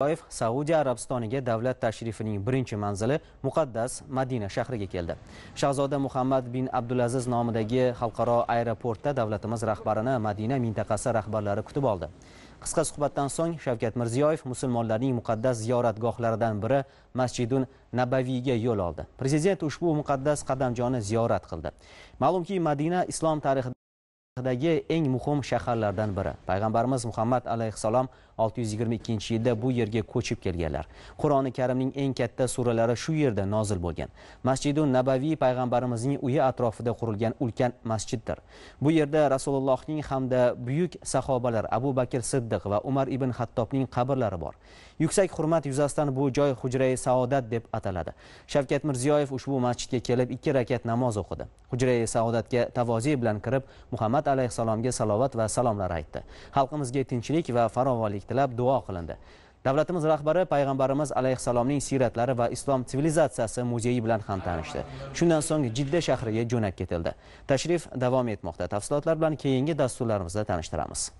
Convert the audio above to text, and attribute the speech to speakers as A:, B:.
A: To'qayev Saudiya Arabistoniga davlat tashrifining birinchi manzili muqaddas Madina shahriga keldi. Shahzoda Muhammad bin Abdulaziz nomidagi xalqaro aeroportda davlatimiz rahbarini Madina mintaqasi rahbarlari kutib oldi. Qisqa suhbatdan so'ng Shavkat Mirziyoyev musulmonlarning muqaddas ziyoratgohlaridan biri Masjidun Nabaviyga yo'l oldi. Prezident ushbu muqaddas qadamjoni ziyorat qildi. Ma'lumki, Madina islom tarixida tarixidagi eng muhim shaharlardan biri payg'ambarimiz muhammad alayhissalom 622 yilda bu yerga ko'chib kelganlar qur'oni karimning eng katta suralari shu yerda nozil bo'lgan masjidu nabaviy payg'ambarimizning uyi atrofida qurilgan ulkan masjiddir bu yerda rasulullohning hamda buyuk sahobalar abu bakr siddiq va umar ibn hattobning qabrlari bor yuksak hurmat yuzasidan bu joy hujrai saodat deb ataladi shavkat mirziyoyev ushbu masjidga kelib ikki rakat namoz o'qidi hujrai saodatga tavoze bilan kirib muhammad alayhissalomga salovat va salomlar aytdi xalqimizga tinchlik va farovonlik tilab duo qilindi davlatimiz rahbari payg'ambarimiz alayhissalomning siyratlari va islom sivilizatsiyasi muzeyi bilan ham tanishdi shundan so'ng jidda shahriga jo'nab ketildi tashrif davom etmoqda tafsilotlar bilan keyingi dasturlarimizda tanishtiramiz